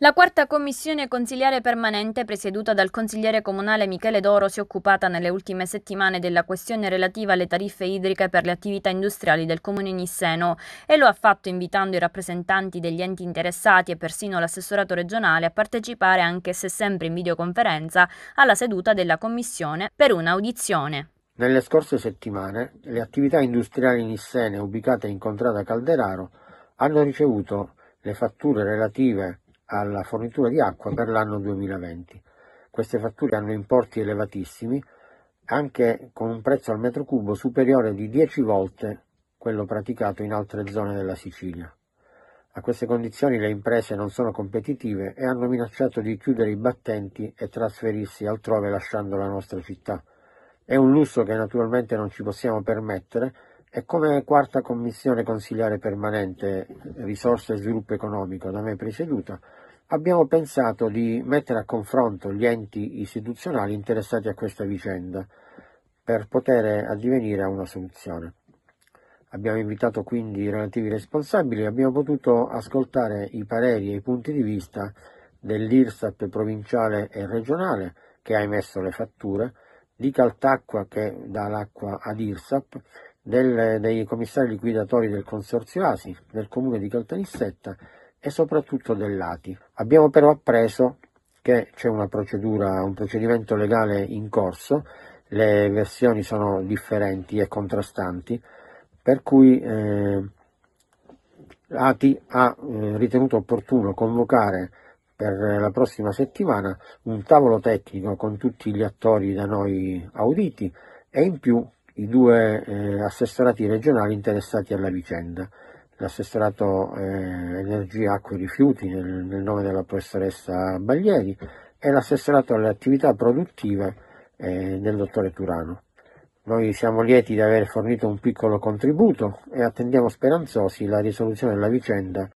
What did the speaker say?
La quarta commissione consigliare permanente, presieduta dal consigliere comunale Michele Doro, si è occupata nelle ultime settimane della questione relativa alle tariffe idriche per le attività industriali del comune Nisseno e lo ha fatto invitando i rappresentanti degli enti interessati e persino l'assessorato regionale a partecipare, anche se sempre in videoconferenza, alla seduta della commissione per un'audizione. Nelle scorse settimane le attività industriali Nissene ubicate in Contrada Calderaro hanno ricevuto le fatture relative alla fornitura di acqua per l'anno 2020. Queste fatture hanno importi elevatissimi, anche con un prezzo al metro cubo superiore di 10 volte quello praticato in altre zone della Sicilia. A queste condizioni le imprese non sono competitive e hanno minacciato di chiudere i battenti e trasferirsi altrove lasciando la nostra città. È un lusso che naturalmente non ci possiamo permettere, e come quarta commissione consigliare permanente risorse e sviluppo economico da me presieduta, abbiamo pensato di mettere a confronto gli enti istituzionali interessati a questa vicenda per poter addivenire a una soluzione. Abbiamo invitato quindi i relativi responsabili e abbiamo potuto ascoltare i pareri e i punti di vista dell'IRSAP provinciale e regionale che ha emesso le fatture, di Caltacqua che dà l'acqua ad IRSAP, del, dei commissari liquidatori del Consorzio ASI, del Comune di Caltanissetta e soprattutto dell'ATI. Abbiamo però appreso che c'è una procedura, un procedimento legale in corso, le versioni sono differenti e contrastanti, per cui eh, ATI ha eh, ritenuto opportuno convocare per la prossima settimana un tavolo tecnico con tutti gli attori da noi auditi e in più i due eh, assessorati regionali interessati alla vicenda, l'assessorato eh, Energia, Acqua e Rifiuti nel, nel, nome della professoressa Baglieri e l'assessorato alle attività produttive eh, del dottore Turano. Noi siamo lieti di aver fornito un piccolo contributo e attendiamo speranzosi la risoluzione della vicenda